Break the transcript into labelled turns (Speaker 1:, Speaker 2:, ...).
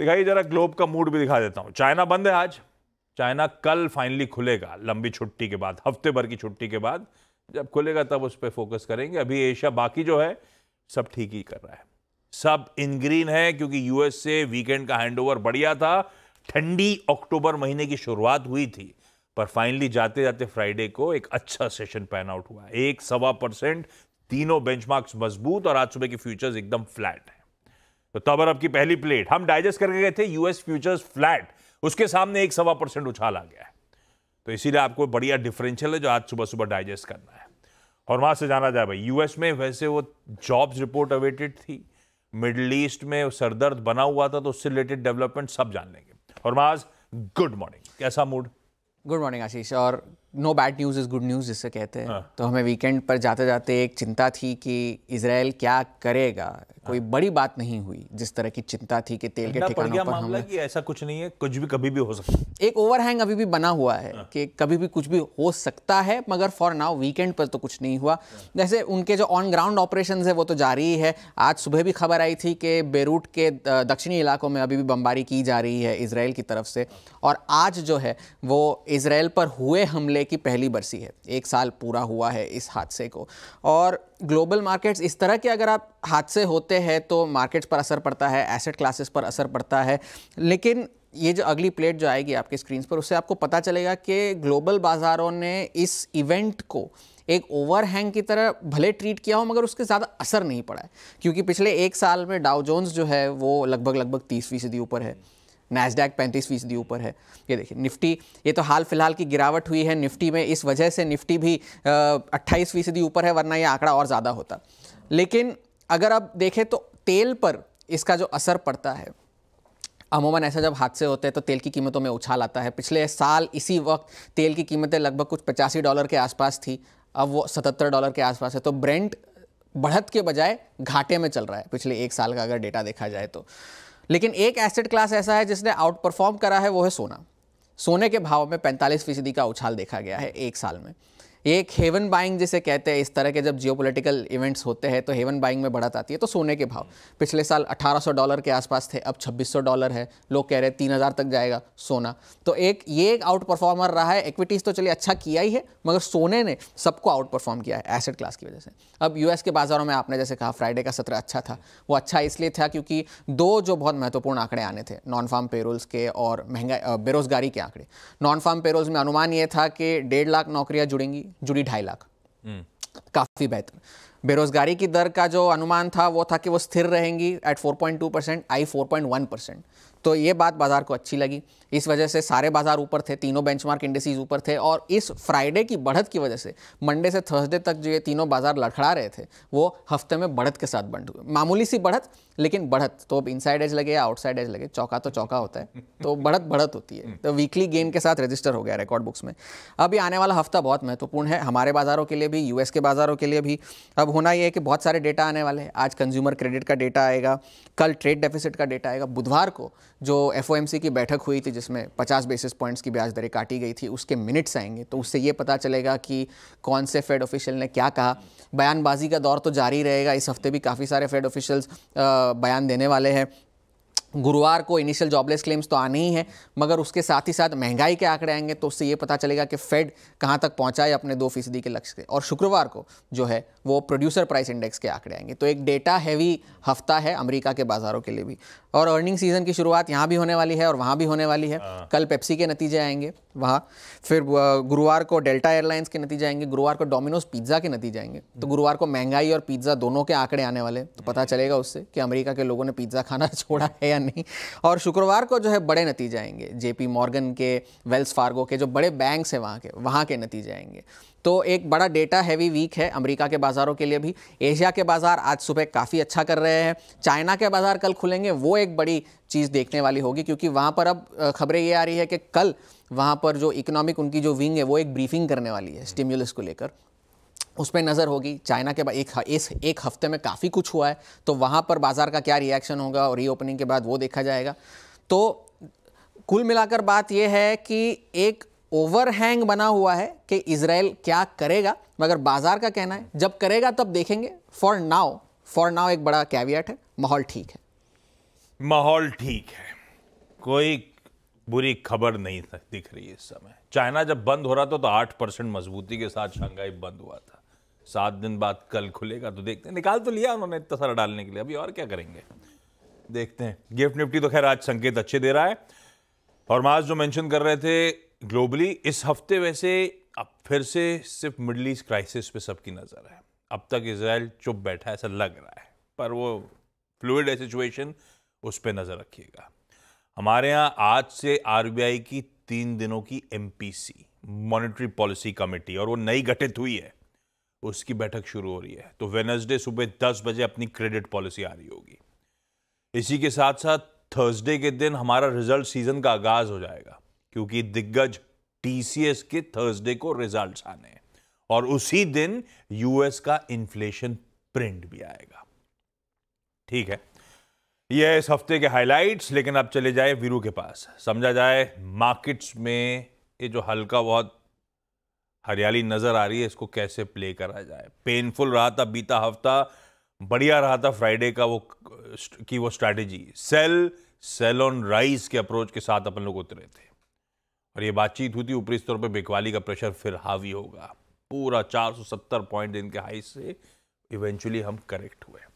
Speaker 1: दिखाइए जरा ग्लोब का मूड भी दिखा देता हूं चाइना बंद है आज चाइना कल फाइनली खुलेगा लंबी छुट्टी के बाद हफ्ते भर की छुट्टी के बाद जब खुलेगा तब उस पर फोकस करेंगे अभी एशिया बाकी जो है सब ठीक ही कर रहा है सब इन ग्रीन है क्योंकि यूएस से वीकेंड का हैंडओवर बढ़िया था ठंडी अक्टूबर महीने की शुरुआत हुई थी पर फाइनली जाते जाते फ्राइडे को एक अच्छा सेशन पैन आउट हुआ एक सवा परसेंट तीनों बेंचमार्क्स मजबूत और आज सुबह के फ्यूचर्स एकदम फ्लैट है तो तबर अब की पहली प्लेट हम डाइजेस्ट करके गए थे यूएस फ्यूचर्स फ्लैट उसके सामने एक सवा परसेंट उछाल आ गया है तो इसीलिए आपको बढ़िया डिफरेंशियल है जो आज सुबह सुबह डाइजेस्ट करना है और वहां से जाना जाए भाई यूएस में वैसे वो जॉब्स रिपोर्ट अवेटेड थी मिडल ईस्ट में सरदर्द बना हुआ था तो उससे रिलेटेड डेवलपमेंट सब जान लेंगे और
Speaker 2: गुड मॉर्निंग कैसा मूड गुड मॉर्निंग आशीष और no bad news is good news जिससे कहते हैं हाँ। तो हमें वीकेंड पर जाते जाते एक चिंता थी कि इसराइल क्या करेगा कोई हाँ। बड़ी बात नहीं हुई जिस तरह की चिंता थी कि तेल के ठिकानों पर हमला कि
Speaker 1: ऐसा कुछ नहीं है कुछ भी कभी भी हो सकता है
Speaker 2: एक ओवरहैंग अभी भी बना हुआ है हाँ। कि कभी भी कुछ भी हो सकता है मगर फॉर नाउ वीकेंड पर तो कुछ नहीं हुआ जैसे उनके जो ऑन ग्राउंड ऑपरेशन है वो तो जारी ही है आज सुबह भी खबर आई थी कि बेरूट के दक्षिणी इलाकों में अभी भी बम्बारी की जा रही है इसराइल की तरफ से और आज जो है वो इसराइल पर हुए हमले जुलाई की पहली बरसी है एक साल पूरा हुआ है इस हादसे को और ग्लोबल मार्केट्स इस तरह के अगर आप हादसे होते हैं तो मार्केट्स पर असर पड़ता है एसेट क्लासेस पर असर पड़ता है लेकिन ये जो अगली प्लेट जो आएगी आपके स्क्रीन पर उससे आपको पता चलेगा कि ग्लोबल बाज़ारों ने इस इवेंट को एक ओवरहैंग की तरह भले ट्रीट किया हो मगर उसके ज़्यादा असर नहीं पड़ा है क्योंकि पिछले एक साल में डाउ जोन्स जो है वो लगभग लगभग तीस फीसदी ऊपर है नैसडैक पैंतीस फीसदी ऊपर है ये देखिए निफ्टी ये तो हाल फिलहाल की गिरावट हुई है निफ्टी में इस वजह से निफ्टी भी अट्ठाईस फीसदी ऊपर है वरना ये आंकड़ा और ज़्यादा होता लेकिन अगर आप देखें तो तेल पर इसका जो असर पड़ता है अमूमन ऐसा जब हादसे होते हैं तो तेल की कीमतों में उछाल आता है पिछले साल इसी वक्त तेल की कीमतें लगभग कुछ पचासी डॉलर के आसपास थी अब वो सतहत्तर डॉलर के आसपास है तो ब्रेंट बढ़त के बजाय घाटे में चल रहा है पिछले एक साल का अगर डेटा देखा जाए तो लेकिन एक एसेट क्लास ऐसा है जिसने आउट परफॉर्म करा है वो है सोना सोने के भाव में पैंतालीस फीसदी का उछाल देखा गया है एक साल में ये एक हेवन बाइंग जिसे कहते हैं इस तरह के जब जियोपॉलिटिकल इवेंट्स होते हैं तो हेवन बाइंग में बढ़त आती है तो सोने के भाव पिछले साल 1800 डॉलर के आसपास थे अब 2600 डॉलर है लोग कह रहे हैं 3000 तक जाएगा सोना तो एक ये एक आउट परफॉर्मर रहा है इक्विटीज़ तो चलिए अच्छा किया ही है मगर सोने ने सबको आउट परफॉर्म किया है एसेड क्लास की वजह से अब यू के बाज़ारों में आपने जैसे कहा फ्राइडे का सत्र अच्छा था वो अच्छा इसलिए था क्योंकि दो जो बहुत महत्वपूर्ण आंकड़े आने थे नॉन फार्म पेरोल्स के और महंगाई बेरोजगारी के आंकड़े नॉन फार्म पेरोल्स में अनुमान ये था कि डेढ़ लाख नौकरियाँ जुड़ेंगी जुड़ी ढाई लाख हम्म। काफ़ी बेहतर बेरोजगारी की दर का जो अनुमान था वो था कि वो स्थिर रहेंगी एट 4.2 परसेंट आई 4.1 परसेंट तो ये बात बाजार को अच्छी लगी इस वजह से सारे बाजार ऊपर थे तीनों बेंचमार्क इंडेसीज ऊपर थे और इस फ्राइडे की बढ़त की वजह से मंडे से थर्सडे तक जो ये तीनों बाजार लड़खड़ा रहे थे वो हफ्ते में बढ़त के साथ बंद हुए मामूली सी बढ़त लेकिन बढ़त तो अब इनसाइड एज लगे या आउटसाइड एज लगे चौका तो चौका होता है तो बढ़त बढ़त होती है तो वीकली गेन के साथ रजिस्टर हो गया रिकॉर्ड बुक्स में अब ये आने वाला हफ्ता बहुत महत्वपूर्ण है हमारे बाज़ारों के लिए भी यूएस के बाज़ारों के लिए भी अब होना यह है कि बहुत सारे डेटा आने वाले हैं आज कंज्यूमर क्रेडिट का डेटा आएगा कल ट्रेड डेफिसिट का डेटा आएगा बुधवार को जो एफ की बैठक हुई थी जिसमें 50 बेसिस पॉइंट्स की ब्याज दरें काटी गई थी उसके मिनट्स आएंगे तो उससे ये पता चलेगा कि कौन से फेड ऑफिशियल ने क्या कहा बयानबाजी का दौर तो जारी रहेगा इस हफ्ते भी काफ़ी सारे फेड ऑफिशियल्स बयान देने वाले हैं गुरुवार को इनिशियल जॉबलेस क्लेम्स तो आने ही हैं मगर उसके साथ ही साथ महंगाई के आंकड़े आएंगे तो उससे ये पता चलेगा कि फेड कहाँ तक पहुँचा है अपने दो फीसदी के लक्ष्य से और शुक्रवार को जो है वो प्रोड्यूसर प्राइस इंडेक्स के आंकड़े आएंगे तो एक डेटा हैवी हफ्ता है अमेरिका के बाज़ारों के लिए भी और अर्निंग सीजन की शुरुआत यहाँ भी होने वाली है और वहाँ भी होने वाली है हाँ। कल पेप्सी के नतीजे आएंगे वहाँ फिर गुरुवार को डेल्टा एयरलाइंस के नतीजे आएंगे गुरुवार को डोमिनोज पिज्ज़ा के नतीजे आएंगे तो हम्म। गुरुवार को महंगाई और पिज्ज़ा दोनों के आंकड़े आने वाले तो पता चलेगा उससे कि अमरीका के लोगों ने पिज्ज़ा खाना छोड़ा है या नहीं और शुक्रवार को जो है बड़े नतीजे आएंगे जेपी मॉर्गन के वेल्स फार्गो के जो बड़े बैंक्स हैं वहाँ के वहाँ के नतीजे आएंगे तो एक बड़ा डेटा हैवी वीक है अमेरिका के बाज़ारों के लिए भी एशिया के बाज़ार आज सुबह काफ़ी अच्छा कर रहे हैं चाइना के बाज़ार कल खुलेंगे वो एक बड़ी चीज़ देखने वाली होगी क्योंकि वहाँ पर अब खबरें ये आ रही है कि कल वहाँ पर जो इकोनॉमिक उनकी जो विंग है वो एक ब्रीफिंग करने वाली है स्टिम्यूलस को लेकर उस पर नज़र होगी चाइना के बाद एक इस एक हफ्ते में काफ़ी कुछ हुआ है तो वहाँ पर बाज़ार का क्या रिएक्शन होगा और रीओपनिंग के बाद वो देखा जाएगा तो कुल मिलाकर बात यह है कि एक ओवरहैंग बना हुआ है कि इसराइल क्या करेगा मगर बाज़ार का कहना है जब करेगा तब देखेंगे फॉर नाउ फॉर नाउ एक बड़ा कैवियट है माहौल ठीक है
Speaker 1: माहौल ठीक है कोई बुरी खबर नहीं दिख रही इस समय चाइना जब बंद हो रहा था तो आठ परसेंट मजबूती के साथ शंघाई बंद हुआ था सात दिन बाद कल खुलेगा तो देखते हैं निकाल तो लिया उन्होंने इतना सारा डालने के लिए अभी और क्या करेंगे देखते हैं गिफ्ट निफ्टी तो खैर आज संकेत अच्छे दे रहा है और माज जो मेंशन कर रहे थे ग्लोबली इस हफ्ते वैसे अब फिर से सिर्फ मिडल ईस्ट क्राइसिस पे सबकी नज़र है अब तक इसराइल चुप बैठा है ऐसा लग रहा है पर वो फ्लूड है सिचुएशन उस पर नज़र रखिएगा हमारे यहाँ आज से आर की तीन दिनों की सी मॉनिटरी पॉलिसी कमेटी और वो नई गठित हुई है उसकी बैठक शुरू हो रही है तो वेनसडे सुबह दस बजे अपनी क्रेडिट पॉलिसी आ रही होगी इसी के साथ साथ थर्सडे के दिन हमारा रिजल्ट सीजन का आगाज हो जाएगा क्योंकि दिग्गज टीसीएस के थर्सडे को रिजल्ट्स आने हैं और उसी दिन यूएस का इन्फ्लेशन प्रिंट भी आएगा ठीक है यह इस हफ्ते के हाइलाइट्स लेकिन अब चले जाए वीरू के पास समझा जाए मार्केट्स में ये जो हल्का बहुत हरियाली नज़र आ रही है इसको कैसे प्ले करा जाए पेनफुल रहा था बीता हफ्ता बढ़िया रहा था फ्राइडे का वो की वो strategy sell sell on rise के अप्रोच के साथ अपन लोग उतरे थे और ये बातचीत हुई थी ऊपरी स्तर पर बिकवाली का प्रेशर फिर हावी होगा पूरा 470 पॉइंट इनके हाई से इवेंचुअली हम करेक्ट हुए